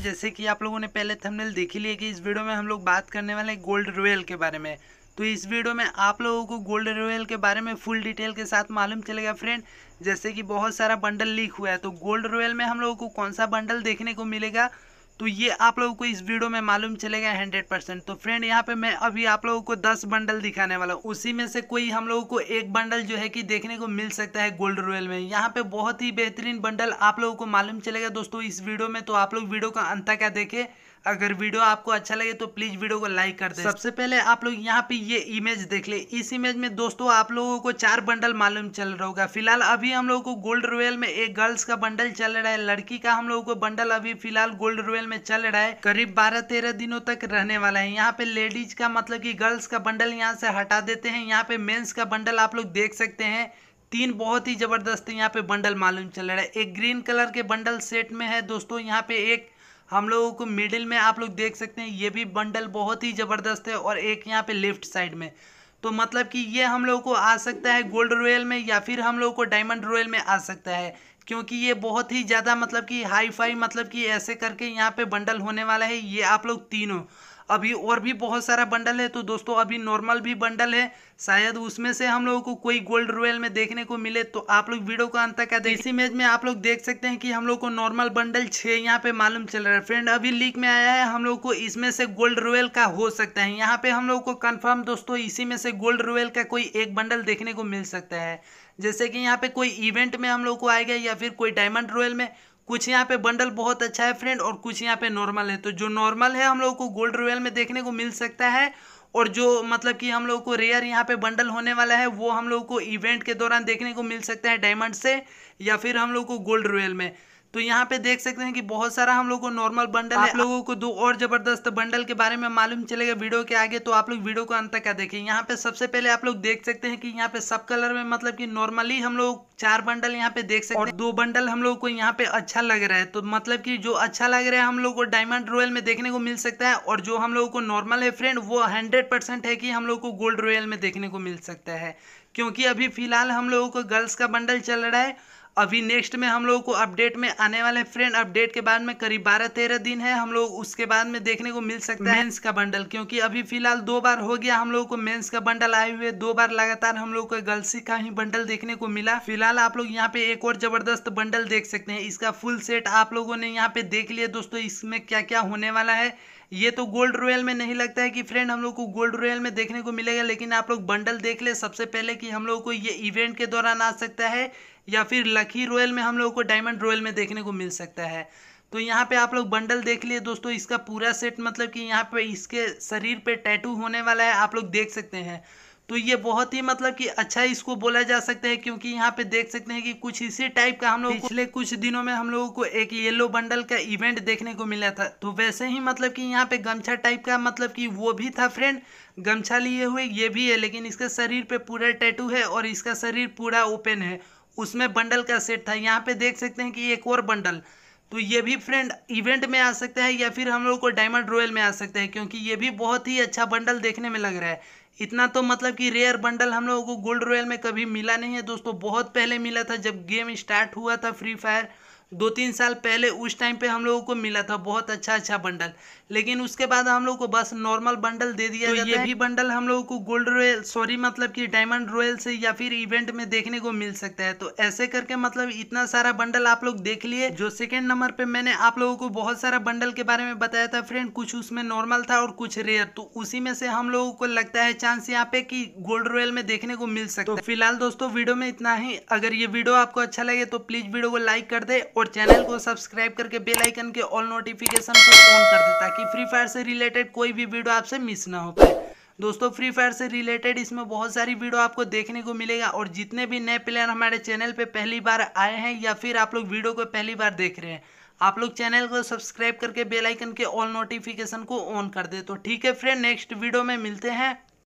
हैं जैसे कि आप लोगों ने पहले थंबनेल देख ही लिया कि इस वीडियो में हम लोग बात करने वाले हैं गोल्ड रोयल के बारे में तो इस वीडियो में आप लोगों को गोल्ड रोयल के बारे में फुल डिटेल के साथ मालूम चलेगा फ्रेंड जैसे कि बहुत सारा बंडल लीक हुआ है तो गोल्ड रोयल में हम लोगों को कौन सा बंडल देखने को मिलेगा तो ये आप लोगों को इस वीडियो में मालूम चलेगा हंड्रेड परसेंट तो फ्रेंड यहाँ पे मैं अभी आप लोगों को दस बंडल दिखाने वाला हूँ उसी में से कोई हम लोगों को एक बंडल जो है कि देखने को मिल सकता है गोल्ड रॉयल में यहाँ पे बहुत ही बेहतरीन बंडल आप लोगों को मालूम चलेगा दोस्तों इस वीडियो में तो आप लोग वीडियो का अंत क्या देखे अगर वीडियो आपको अच्छा लगे तो प्लीज वीडियो को लाइक कर दे सबसे पहले आप लोग यहाँ पे ये इमेज देख ले इस इमेज में दोस्तों आप लोगों को चार बंडल मालूम चल रहा होगा फिलहाल अभी हम लोगों को गोल्ड रॉयल में एक गर्ल्स का बंडल चल रहा है लड़की का हम लोगों को बंडल अभी फिलहाल गोल्ड रॉयल में चल रहा है करीब बारह तेरह दिनों तक रहने वाला है यहाँ पे लेडीज का मतलब की गर्ल्स का बंडल यहाँ से हटा देते हैं यहाँ पे मेन्स का बंडल आप लोग देख सकते हैं तीन बहुत ही ज़बरदस्त यहाँ पे बंडल मालूम चल रहा है एक ग्रीन कलर के बंडल सेट में है दोस्तों यहाँ पे एक हम लोगों को मिडिल में आप लोग देख सकते हैं ये भी बंडल बहुत ही ज़बरदस्त है और एक यहाँ पे लेफ्ट साइड में तो मतलब कि ये हम लोगों को आ सकता है गोल्ड रॉयल में या फिर हम लोगों को डायमंड रॉयल में आ सकता है क्योंकि ये बहुत ही ज़्यादा मतलब कि हाई फाई मतलब कि ऐसे करके यहाँ पे बंडल होने वाला है ये आप लोग तीनों अभी और भी बहुत सारा बंडल है तो दोस्तों अभी नॉर्मल भी बंडल है शायद उसमें से हम लोगों को कोई गोल्ड रॉयल में देखने को मिले तो आप लोग वीडियो का अंत तक इस इसी में आप लोग देख सकते हैं कि हम लोग को नॉर्मल बंडल छः यहाँ पे मालूम चल रहा है फ्रेंड अभी लीक में आया है हम लोग को इसमें से गोल्ड रॉयल का हो सकता है यहाँ पे हम लोग को कन्फर्म दोस्तों इसी में से गोल्ड रॉयल का कोई एक बंडल देखने को मिल सकता है जैसे कि यहाँ पे कोई इवेंट में हम लोग को आएगा या फिर कोई डायमंड रॉयल में कुछ यहाँ पे बंडल बहुत अच्छा है फ्रेंड और कुछ यहाँ पे नॉर्मल है तो जो नॉर्मल है हम लोग को गोल्ड रॉयल में देखने को मिल सकता है और जो मतलब कि हम लोग को रेयर यहाँ पे बंडल होने वाला है वो हम लोग को इवेंट के दौरान देखने को मिल सकता है डायमंड से या फिर हम लोग को गोल्ड रॉयल में तो यहाँ पे देख सकते हैं कि बहुत सारा हम लोग को नॉर्मल बंडल आप लोगों को दो और जबरदस्त बंडल के बारे में मालूम चलेगा वीडियो के आगे तो आप लोग वीडियो को अंत तक क्या देखें यहाँ पे सबसे पहले आप लोग देख सकते हैं कि यहाँ पे सब कलर में मतलब कि नॉर्मली हम लोग चार बंडल यहाँ पे देख सकते हैं दो बंडल हम लोग को यहाँ पे अच्छा लग रहा है तो मतलब की जो अच्छा लग रहा है हम लोग को डायमंड रॉयल में देखने को मिल सकता है और जो हम लोगों को नॉर्मल है फ्रेंड वो हंड्रेड परसेंट है कि हम लोग को गोल्ड रॉयल में देखने को मिल सकता है क्योंकि अभी फिलहाल हम लोगों को गर्ल्स का बंडल चल रहा है अभी नेक्स्ट में हम लोगों को अपडेट में आने वाले फ्रेंड अपडेट के बाद में करीब बारह तेरह दिन है हम लोग उसके बाद में देखने को मिल सकता है मेंस का बंडल क्योंकि अभी फिलहाल दो बार हो गया हम लोग को मेंस का बंडल आए हुए दो बार लगातार हम लोग को गर्ल्स का ही बंडल देखने को मिला फिलहाल आप लोग यहाँ पे एक और जबरदस्त बंडल देख सकते हैं इसका फुल सेट आप लोगों ने यहाँ पे देख लिया दोस्तों इसमें क्या क्या होने वाला है ये तो गोल्ड रॉयल में नहीं लगता है कि फ्रेंड हम लोग को गोल्ड रॉयल में देखने को मिलेगा लेकिन आप लोग बंडल देख ले सबसे पहले कि हम लोग को ये इवेंट के दौरान आ सकता है या फिर लकी रॉयल में हम लोग को डायमंड रॉयल में देखने को मिल सकता है तो यहाँ पे आप लोग बंडल देख लिए दोस्तों इसका पूरा सेट मतलब कि यहाँ पे इसके शरीर पे टैटू होने वाला है आप लोग देख सकते हैं तो ये बहुत ही मतलब कि अच्छा इसको बोला जा सकता है क्योंकि यहाँ पे देख सकते हैं कि कुछ इसी टाइप का हम लोग पिछले कुछ दिनों में हम लोगों को एक येलो बंडल का इवेंट देखने को मिला था तो वैसे ही मतलब कि यहाँ पे गमछा टाइप का मतलब कि वो भी था फ्रेंड गमछा लिए हुए ये भी है लेकिन इसके शरीर पर पूरा टैटू है और इसका शरीर पूरा ओपन है उसमें बंडल का सेट था यहाँ पे देख सकते हैं कि एक और बंडल तो ये भी फ्रेंड इवेंट में आ सकता है या फिर हम लोग को डायमंड रॉयल में आ सकता है क्योंकि ये भी बहुत ही अच्छा बंडल देखने में लग रहा है इतना तो मतलब कि रेयर बंडल हम लोगों को गोल्ड रॉयल में कभी मिला नहीं है दोस्तों बहुत पहले मिला था जब गेम स्टार्ट हुआ था फ्री फायर दो तीन साल पहले उस टाइम पे हम लोगों को मिला था बहुत अच्छा अच्छा बंडल लेकिन उसके बाद हम लोग को बस नॉर्मल बंडल दे दिया तो जाता ये है। भी बंडल हम लोगों को गोल्ड रॉयल सॉरी मतलब कि डायमंड रॉयल से या फिर इवेंट में देखने को मिल सकता है तो ऐसे करके मतलब इतना सारा बंडल आप लोग देख लिए जो सेकेंड नंबर पे मैंने आप लोगों को बहुत सारा बंडल के बारे में बताया था फ्रेंड कुछ उसमें नॉर्मल था और कुछ रेयर तो उसी में से हम लोगों को लगता है चांस यहाँ पे की गोल्ड रॉयल में देखने को मिल सकता तो है फिलहाल दोस्तों वीडियो में इतना ही अगर ये वीडियो आपको अच्छा लगे तो प्लीज वीडियो को लाइक कर दे और चैनल को सब्सक्राइब करके बेल आइकन के ऑल नोटिफिकेशन को ऑन कर दे ताकि फ्री फायर से रिलेटेड कोई भी वीडियो आपसे मिस ना हो पाए दोस्तों फ्री फायर से रिलेटेड इसमें बहुत सारी वीडियो आपको देखने को मिलेगा और जितने भी नए प्लेयर हमारे चैनल पर पहली बार आए हैं या फिर आप लोग वीडियो को पहली बार देख रहे हैं आप लोग चैनल को सब्सक्राइब करके बेल आइकन के ऑल नोटिफिकेशन को ऑन कर दे तो ठीक है फ्रेंड नेक्स्ट वीडियो में मिलते हैं